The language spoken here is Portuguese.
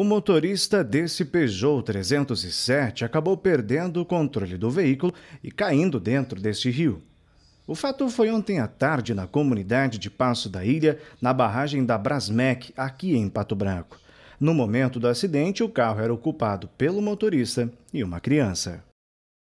O motorista desse Peugeot 307 acabou perdendo o controle do veículo e caindo dentro deste rio. O fato foi ontem à tarde na comunidade de Passo da Ilha, na barragem da Brasmec, aqui em Pato Branco. No momento do acidente, o carro era ocupado pelo motorista e uma criança.